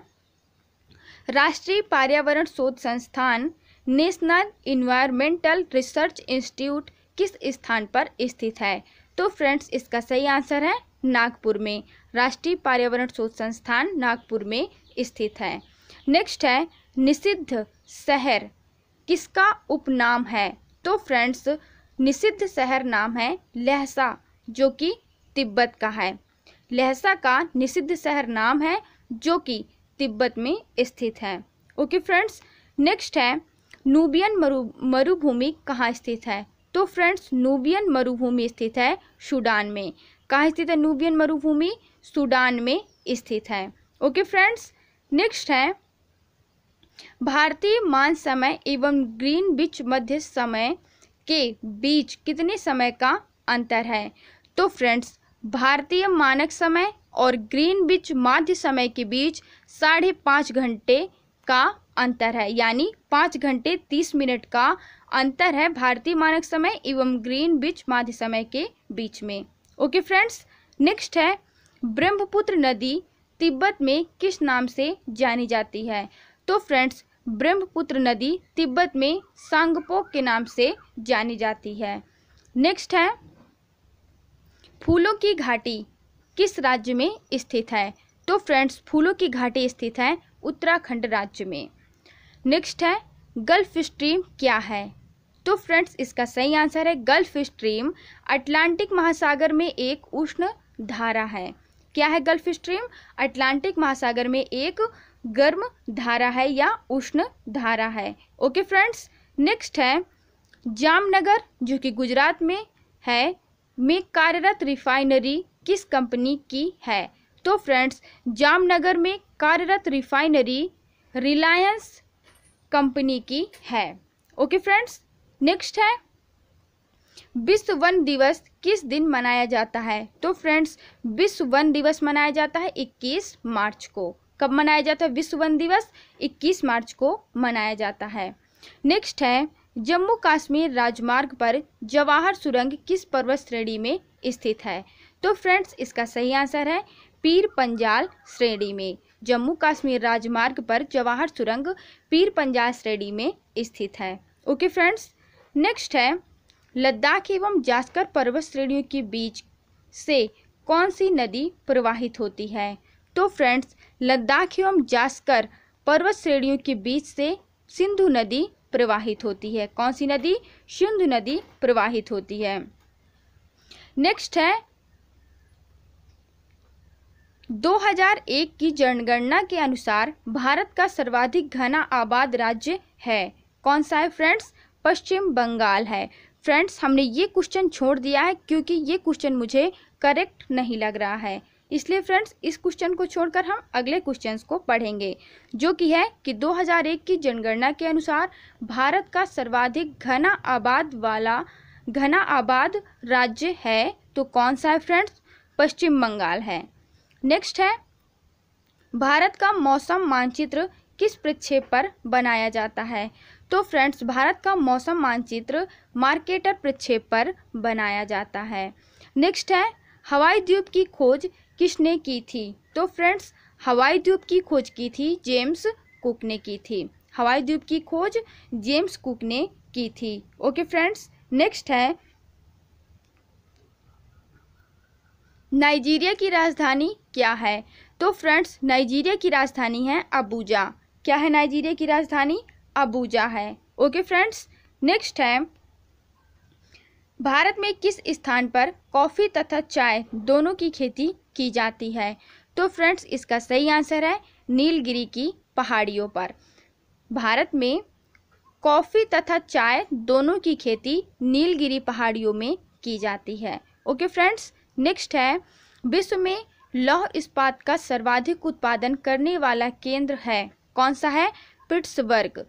राष्ट्रीय पर्यावरण शोध संस्थान नेशनल इन्वायरमेंटल रिसर्च इंस्टीट्यूट किस स्थान पर स्थित है तो फ्रेंड्स इसका सही आंसर है नागपुर में राष्ट्रीय पर्यावरण शोध संस्थान नागपुर में स्थित है नेक्स्ट है निषिद्ध शहर किसका उपनाम है तो फ्रेंड्स निषिद्ध शहर नाम है लहसा जो कि तिब्बत का है लहसा का निषिद्ध शहर नाम है जो कि तिब्बत में स्थित है ओके फ्रेंड्स नेक्स्ट है नूबियन मरु मरुभूमि कहाँ स्थित है तो फ्रेंड्स नूबियन मरुभूमि स्थित है सूडान में कहाँ स्थित है नूबियन मरुभूमि सूडान में स्थित है ओके फ्रेंड्स नेक्स्ट है भारतीय मान समय एवं ग्रीन बीच मध्य समय के बीच कितने समय का अंतर है तो फ्रेंड्स भारतीय मानक समय और ग्रीन बीच माध्य समय के बीच साढ़े पाँच घंटे का अंतर है यानी पाँच घंटे तीस मिनट का अंतर है भारतीय मानक समय एवं ग्रीन बीच माध्य समय के बीच में ओके फ्रेंड्स नेक्स्ट है ब्रह्मपुत्र नदी तिब्बत में किस नाम से जानी जाती है तो फ्रेंड्स ब्रह्मपुत्र नदी तिब्बत में सांगपो के नाम से जानी जाती है नेक्स्ट है फूलों की घाटी किस राज्य में स्थित है तो फ्रेंड्स फूलों की घाटी स्थित है उत्तराखंड राज्य में नेक्स्ट है गल्फ स्ट्रीम क्या है तो फ्रेंड्स इसका सही आंसर है गल्फ स्ट्रीम अटलांटिक महासागर में एक उष्ण धारा है क्या है गल्फ स्ट्रीम अटलांटिक महासागर में एक गर्म धारा है या उष्ण धारा है ओके फ्रेंड्स नेक्स्ट है जामनगर जो कि गुजरात में है में कार्यरत रिफाइनरी किस कंपनी की है तो फ्रेंड्स जामनगर में कार्यरत रिफाइनरी रिलायंस कंपनी की है ओके फ्रेंड्स नेक्स्ट है विश्व वन दिवस किस दिन मनाया जाता है तो फ्रेंड्स विश्व वन दिवस मनाया जाता है 21 मार्च को कब मनाया जाता है विश्व वन दिवस 21 मार्च को मनाया जाता है नेक्स्ट है जम्मू कश्मीर राजमार्ग पर जवाहर सुरंग किस पर्वत श्रेणी में स्थित है तो फ्रेंड्स इसका सही आंसर है पीर पंजाल श्रेणी में जम्मू कश्मीर राजमार्ग पर जवाहर सुरंग पीर पंजाल श्रेणी में स्थित है ओके फ्रेंड्स नेक्स्ट है लद्दाख एवं जास्कर पर्वत श्रेणियों के बीच से कौन सी नदी प्रवाहित होती है तो फ्रेंड्स लद्दाख एवं जास्कर पर्वत श्रेणियों के बीच से सिंधु नदी प्रवाहित होती है कौन सी नदी सिंधु नदी प्रवाहित होती है नेक्स्ट है 2001 की जनगणना के अनुसार भारत का सर्वाधिक घना आबाद राज्य है कौन सा है फ्रेंड्स पश्चिम बंगाल है फ्रेंड्स हमने ये क्वेश्चन छोड़ दिया है क्योंकि ये क्वेश्चन मुझे करेक्ट नहीं लग रहा है इसलिए फ्रेंड्स इस क्वेश्चन को छोड़कर हम अगले क्वेश्चंस को पढ़ेंगे जो कि है कि 2001 की जनगणना के अनुसार भारत का सर्वाधिक घना आबाद वाला घना आबाद राज्य है तो कौन सा है फ्रेंड्स पश्चिम बंगाल है नेक्स्ट है भारत का मौसम मानचित्र किस प्रक्षेप पर बनाया जाता है तो फ्रेंड्स भारत का मौसम मानचित्र मार्केटर प्रक्षेप पर बनाया जाता है नेक्स्ट है हवाई द्वीप की खोज किसने की थी तो फ्रेंड्स हवाई द्वीप की खोज की थी जेम्स कुक ने की थी हवाई द्वीप की खोज जेम्स कुक ने की थी ओके फ्रेंड्स नेक्स्ट है नाइजीरिया की राजधानी क्या है तो फ्रेंड्स नाइजीरिया की राजधानी है अबूजा क्या है नाइजीरिया की राजधानी अबूजा है ओके फ्रेंड्स नेक्स्ट है भारत में किस स्थान पर कॉफ़ी तथा चाय दोनों की खेती की जाती है तो फ्रेंड्स इसका सही आंसर है नीलगिरी की पहाड़ियों पर भारत में कॉफ़ी तथा चाय दोनों की खेती नीलगिरी पहाड़ियों में की जाती है ओके फ्रेंड्स नेक्स्ट है विश्व में लौह इस्पात का सर्वाधिक उत्पादन करने वाला केंद्र है कौन सा है पिट्सबर्ग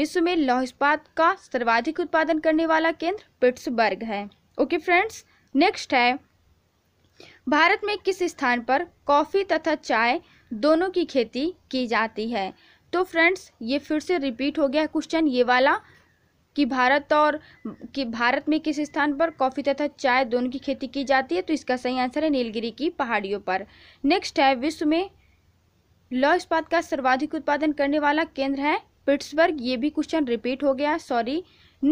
विश्व में लौह इस्पात का सर्वाधिक उत्पादन करने वाला केंद्र पिट्सबर्ग है ओके फ्रेंड्स नेक्स्ट है भारत में किस स्थान पर कॉफ़ी तथा चाय दोनों की खेती की जाती है तो फ्रेंड्स ये फिर से रिपीट हो गया क्वेश्चन ये वाला कि भारत और कि भारत में किस स्थान पर कॉफ़ी तथा चाय दोनों की खेती की जाती है तो इसका सही आंसर है नीलगिरी की पहाड़ियों पर नेक्स्ट है विश्व में लौ इस्पात का सर्वाधिक उत्पादन करने वाला केंद्र है पिट्सबर्ग ये भी क्वेश्चन रिपीट हो गया सॉरी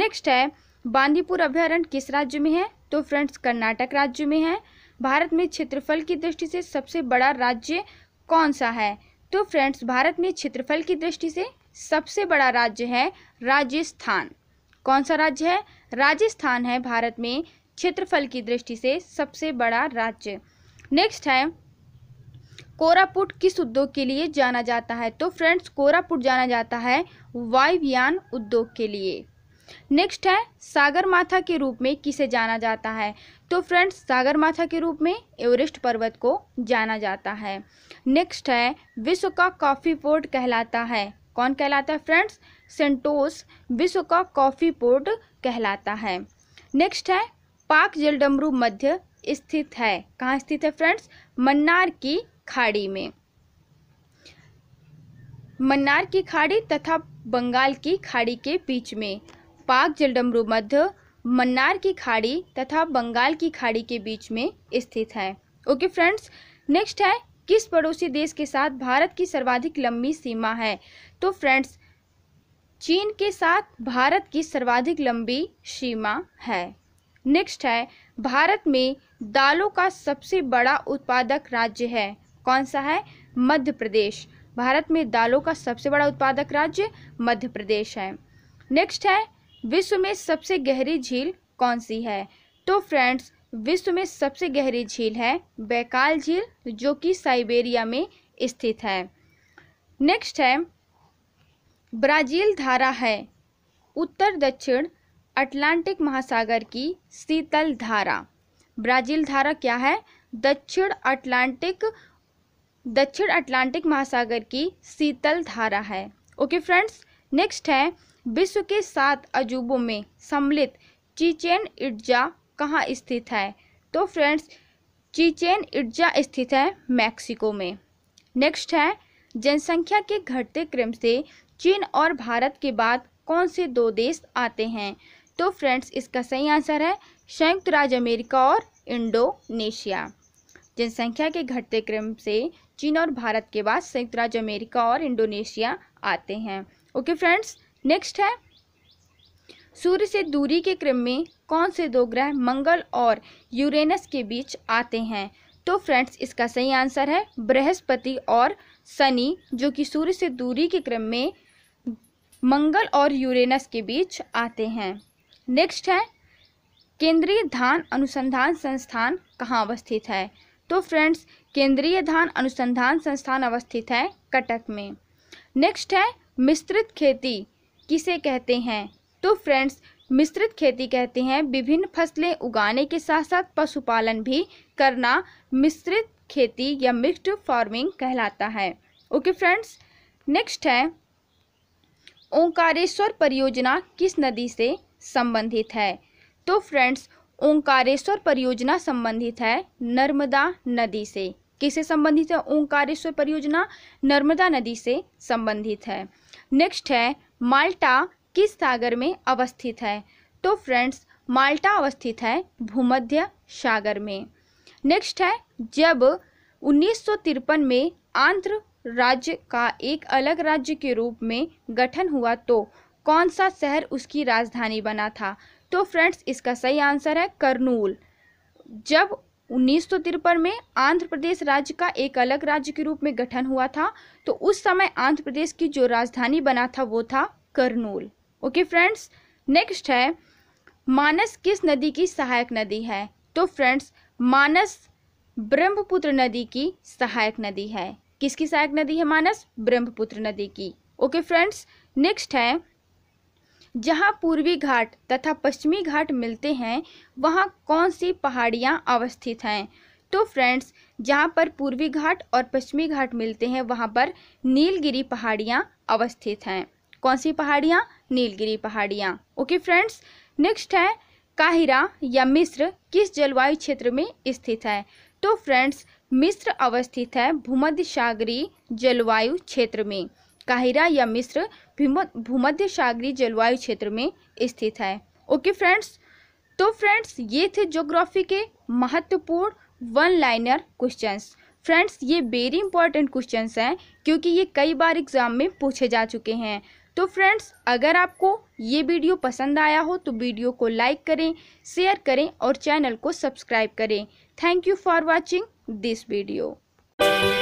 नेक्स्ट है बांदीपुर अभ्यारण्य किस राज्य में है तो फ्रेंड्स कर्नाटक राज्य में है भारत में क्षेत्रफल की दृष्टि से सबसे बड़ा राज्य कौन सा है तो फ्रेंड्स भारत में क्षेत्रफल की दृष्टि से सबसे बड़ा राज्य है राजस्थान कौन सा राज्य है राजस्थान है भारत में क्षेत्रफल की दृष्टि से सबसे बड़ा राज्य नेक्स्ट है कोरापुट किस उद्योग के लिए जाना जाता है तो फ्रेंड्स कोरापुट जाना जाता है वायुयान उद्योग के लिए नेक्स्ट है सागर माथा के रूप में किसे जाना जाता है तो फ्रेंड्स सागर माथा के रूप में एवरेस्ट पर्वत को जाना जाता है नेक्स्ट है विश्व का कॉफ़ी पोर्ट कहलाता है कौन कहलाता है फ्रेंड्स सेंटोस विश्व का कॉफ़ी पोर्ट कहलाता है नेक्स्ट है पाक जलडमरू मध्य स्थित है कहाँ स्थित है फ्रेंड्स मन्नार की खाड़ी में मन्नार की खाड़ी तथा बंगाल की खाड़ी के बीच में पाक जलडमरू मध्य मन्नार की खाड़ी तथा बंगाल की खाड़ी के बीच में स्थित है ओके फ्रेंड्स नेक्स्ट है किस पड़ोसी देश के साथ भारत की सर्वाधिक लंबी सीमा है तो फ्रेंड्स चीन के साथ भारत की सर्वाधिक लंबी सीमा है नेक्स्ट है भारत में दालों का सबसे बड़ा उत्पादक राज्य है कौन सा है मध्य प्रदेश भारत में दालों का सबसे बड़ा उत्पादक राज्य मध्य प्रदेश है नेक्स्ट है विश्व में सबसे गहरी झील कौन सी है तो फ्रेंड्स विश्व में सबसे गहरी झील है बैकाल झील जो कि साइबेरिया में स्थित है नेक्स्ट है ब्राज़ील धारा है उत्तर दक्षिण अटलांटिक महासागर की शीतल धारा ब्राज़ील धारा क्या है दक्षिण अटलांटिक दक्षिण अटलांटिक महासागर की शीतल धारा है ओके फ्रेंड्स नेक्स्ट है विश्व के सात अजूबों में सम्मिलित चीचेन इर्जा कहाँ स्थित है तो फ्रेंड्स चीचेन इर्जा स्थित है मैक्सिको में नेक्स्ट है जनसंख्या के घटते क्रम से चीन और भारत के बाद कौन से दो देश आते हैं तो फ्रेंड्स इसका सही आंसर है संयुक्त राज्य अमेरिका और इंडोनेशिया जनसंख्या के घटते क्रम से चीन और भारत के बाद संयुक्त राज्य अमेरिका और इंडोनेशिया आते हैं ओके फ्रेंड्स नेक्स्ट है सूर्य से दूरी के क्रम में कौन से दो ग्रह मंगल और यूरेनस के बीच आते हैं तो फ्रेंड्स इसका सही आंसर है बृहस्पति और शनि जो कि सूर्य से दूरी के क्रम में मंगल और यूरेनस के बीच आते हैं नेक्स्ट है केंद्रीय धान अनुसंधान संस्थान कहाँ अवस्थित है तो फ्रेंड्स केंद्रीय धान अनुसंधान संस्थान अवस्थित है कटक में नेक्स्ट है मिश्रित खेती किसे कहते हैं तो फ्रेंड्स मिश्रित खेती कहते हैं विभिन्न फसलें उगाने के साथ साथ पशुपालन भी करना मिश्रित खेती या मिक्स्ड फार्मिंग कहलाता है ओके फ्रेंड्स नेक्स्ट है ओंकारेश्वर परियोजना किस नदी से संबंधित है तो फ्रेंड्स ओंकारेश्वर परियोजना संबंधित है नर्मदा नदी से किसे संबंधित है ओंकारेश्वर परियोजना नर्मदा नदी से संबंधित है नेक्स्ट है माल्टा किस सागर में अवस्थित है तो फ्रेंड्स माल्टा अवस्थित है भूमध्य सागर में नेक्स्ट है जब उन्नीस में आंध्र राज्य का एक अलग राज्य के रूप में गठन हुआ तो कौन सा शहर उसकी राजधानी बना था तो फ्रेंड्स इसका सही आंसर है कर्नूल जब उन्नीस में आंध्र प्रदेश राज्य का एक अलग राज्य के रूप में गठन हुआ था तो उस समय आंध्र प्रदेश की जो राजधानी बना था वो था करनूल ओके फ्रेंड्स नेक्स्ट है मानस किस नदी की सहायक नदी है तो फ्रेंड्स मानस ब्रह्मपुत्र नदी की सहायक नदी है किसकी सहायक नदी है मानस ब्रह्मपुत्र नदी की ओके फ्रेंड्स नेक्स्ट है जहाँ पूर्वी घाट तथा पश्चिमी घाट मिलते हैं वहाँ कौन सी पहाड़ियाँ अवस्थित हैं तो फ्रेंड्स जहाँ पर पूर्वी घाट और पश्चिमी घाट मिलते हैं वहाँ पर नीलगिरी पहाड़ियाँ अवस्थित हैं कौन सी पहाड़ियाँ नीलगिरी पहाड़ियाँ ओके फ्रेंड्स नेक्स्ट है काहिरा या मिस्र किस जलवायु क्षेत्र में स्थित है तो फ्रेंड्स मिस्र अवस्थित है भूमध्य सागरी जलवायु क्षेत्र में काहिरा या मिस्र भूमध्य सागरी जलवायु क्षेत्र में स्थित है ओके फ्रेंड्स तो फ्रेंड्स ये थे जोग्राफी के महत्वपूर्ण वन लाइनर क्वेश्चंस फ्रेंड्स ये वेरी इंपॉर्टेंट क्वेश्चंस हैं क्योंकि ये कई बार एग्जाम में पूछे जा चुके हैं तो फ्रेंड्स अगर आपको ये वीडियो पसंद आया हो तो वीडियो को लाइक करें शेयर करें और चैनल को सब्सक्राइब करें thank you for watching this video